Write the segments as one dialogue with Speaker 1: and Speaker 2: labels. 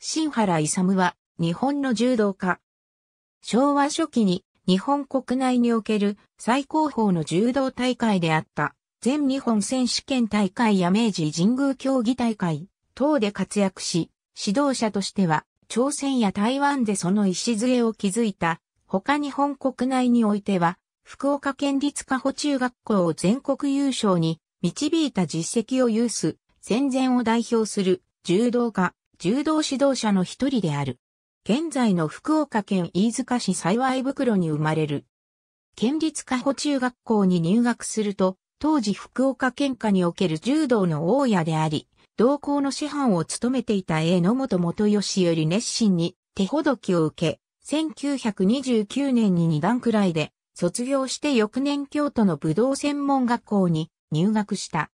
Speaker 1: 新原勇は日本の柔道家。昭和初期に日本国内における最高峰の柔道大会であった全日本選手権大会や明治神宮競技大会等で活躍し、指導者としては朝鮮や台湾でその礎を築いた他日本国内においては福岡県立加保中学校を全国優勝に導いた実績を有す戦前を代表する柔道家。柔道指導者の一人である。現在の福岡県飯塚市幸袋に生まれる。県立加保中学校に入学すると、当時福岡県下における柔道の大家であり、同校の師範を務めていた野本元義より熱心に手ほどきを受け、1929年に二段くらいで卒業して翌年京都の武道専門学校に入学した。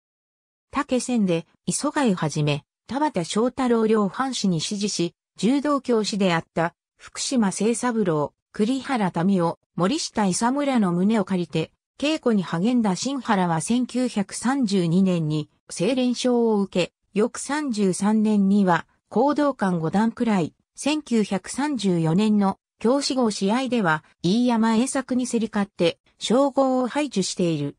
Speaker 1: 竹仙で磯貝はじめ、田畑翔太郎両藩士に指示し、柔道教師であった福島清三郎、栗原民夫、森下勇村の胸を借りて、稽古に励んだ新原は1932年に清錬賞を受け、翌33年には行動官5段くらい、1934年の教師号試合では飯山栄作に競り勝って称号を排除している。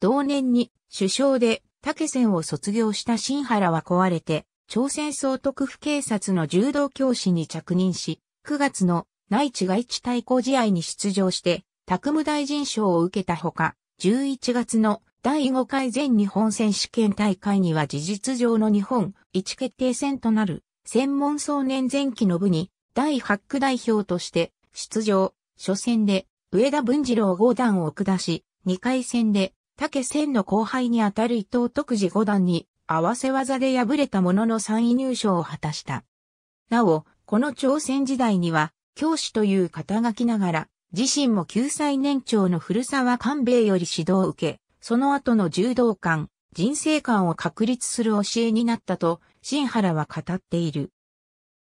Speaker 1: 同年に首相で竹線を卒業した新原は壊れて、朝鮮総督府警察の柔道教師に着任し、9月の内地外地対抗試合に出場して、卓務大臣賞を受けたほか、11月の第5回全日本選手権大会には事実上の日本一決定戦となる専門総年前期の部に第8区代表として出場、初戦で上田文次郎五段を下し、2回戦で武千の後輩にあたる伊藤徳次五段に合わせ技で敗れたものの3位入賞を果たした。なお、この朝鮮時代には、教師という肩書きながら、自身も救済年長の古沢官兵衛より指導を受け、その後の柔道館、人生観を確立する教えになったと、新原は語っている。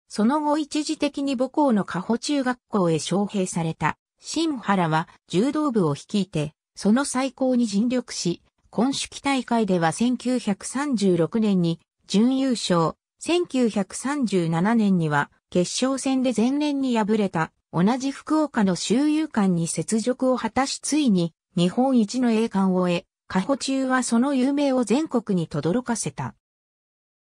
Speaker 1: その後一時的に母校の加保中学校へ招聘された、新原は柔道部を率いて、その最高に尽力し、今式期大会では1936年に準優勝、1937年には決勝戦で前年に敗れた同じ福岡の周遊館に雪辱を果たしついに日本一の栄冠を得、過保中はその有名を全国に轟かせた。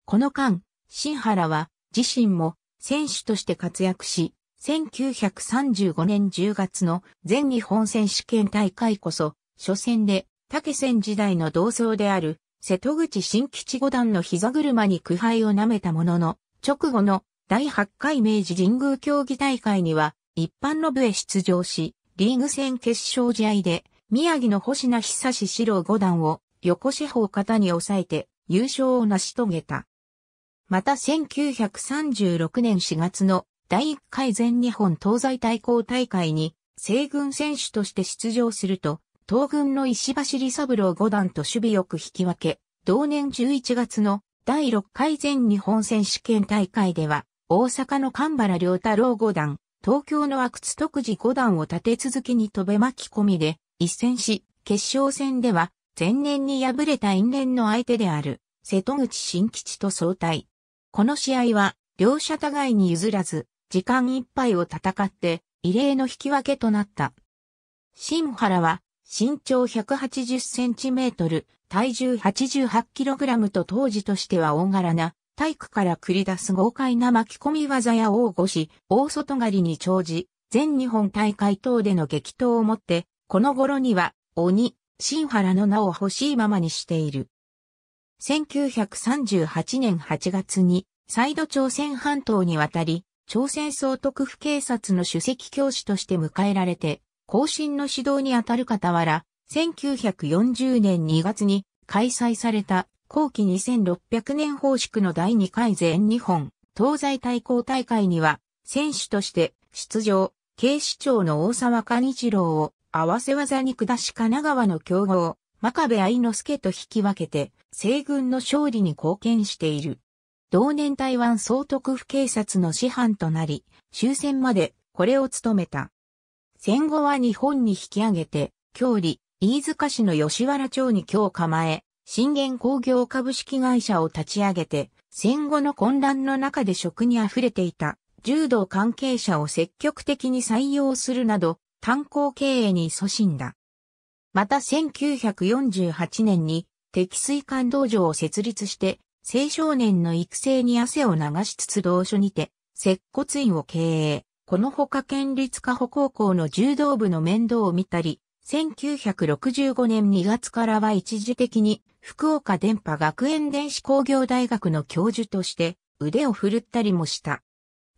Speaker 1: この間、新原は自身も選手として活躍し、1935年10月の全日本選手権大会こそ初戦で、竹仙時代の同窓である、瀬戸口新吉五段の膝車に苦杯を舐めたものの、直後の第8回明治神宮競技大会には、一般の部へ出場し、リーグ戦決勝試合で、宮城の星名久志四郎五段を、横四方方に抑えて、優勝を成し遂げた。また1936年4月の第1回全日本東西対抗大会に、西軍選手として出場すると、東軍の石橋里三郎五段と守備よく引き分け、同年11月の第6回全日本選手権大会では、大阪の神原良太郎五段、東京の阿久津徳次五段を立て続けに飛べ巻き込みで、一戦し、決勝戦では、前年に敗れた因縁の相手である、瀬戸口新吉と相対。この試合は、両者互いに譲らず、時間いっぱいを戦って、異例の引き分けとなった。新原は、身長180センチメートル、体重88キログラムと当時としては大柄な、体育から繰り出す豪快な巻き込み技や大腰、大外刈りに長寿、全日本大会等での激闘をもって、この頃には、鬼、新原の名を欲しいままにしている。1938年8月に、再度朝鮮半島に渡り、朝鮮総督府警察の首席教師として迎えられて、更新の指導にあたる傍ら、1940年2月に開催された後期2600年方式の第2回全日本東西対抗大会には選手として出場、警視庁の大沢兼一郎を合わせ技に下し神奈川の強豪、真壁愛之助と引き分けて西軍の勝利に貢献している。同年台湾総督府警察の師範となり、終戦までこれを務めた。戦後は日本に引き上げて、郷里、飯塚市の吉原町に今日構え、信玄工業株式会社を立ち上げて、戦後の混乱の中で食に溢れていた柔道関係者を積極的に採用するなど、炭鉱経営に勤しんだ。また1948年に、敵水管道場を設立して、青少年の育成に汗を流しつつ同所にて、接骨院を経営。このほか県立加穂高校の柔道部の面倒を見たり、1965年2月からは一時的に福岡電波学園電子工業大学の教授として腕を振るったりもした。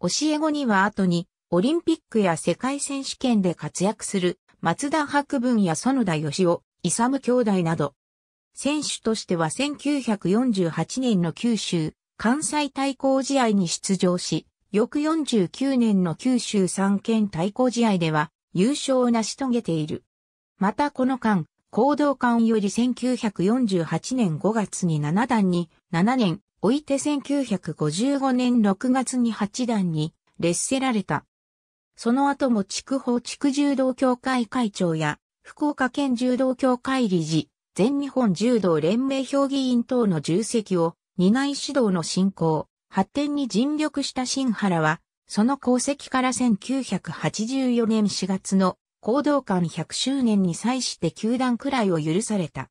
Speaker 1: 教え子には後にオリンピックや世界選手権で活躍する松田博文や園田義雄、勇兄弟など、選手としては1948年の九州、関西対抗試合に出場し、翌49年の九州三県対抗試合では優勝を成し遂げている。またこの間、行動館より1948年5月に7段に、7年、おいて1955年6月に8段に、劣せられた。その後も筑地筑柔道協会会長や、福岡県柔道協会理事、全日本柔道連盟評議員等の重責を、担い指導の進行、発展に尽力した新原は、その功績から1984年4月の行動館100周年に際して球団くらいを許された。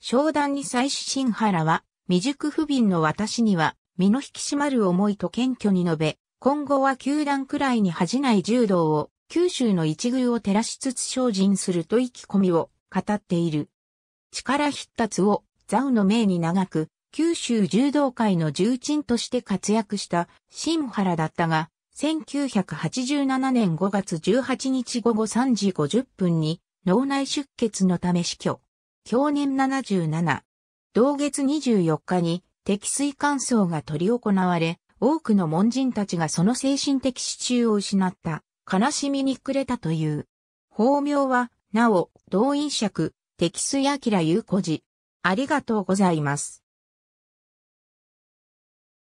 Speaker 1: 商談に際し新原は、未熟不憫の私には、身の引き締まる思いと謙虚に述べ、今後は球団くらいに恥じない柔道を、九州の一軍を照らしつつ精進すると意気込みを語っている。力必達を、ザウの命に長く、九州柔道界の重鎮として活躍した新原だったが、1987年5月18日午後3時50分に脳内出血のため死去。去年77。同月24日に敵水乾燥が取り行われ、多くの門人たちがその精神的支柱を失った、悲しみに暮れたという。法名は、なお、動員尺、敵水明有子寺。ありがとうございます。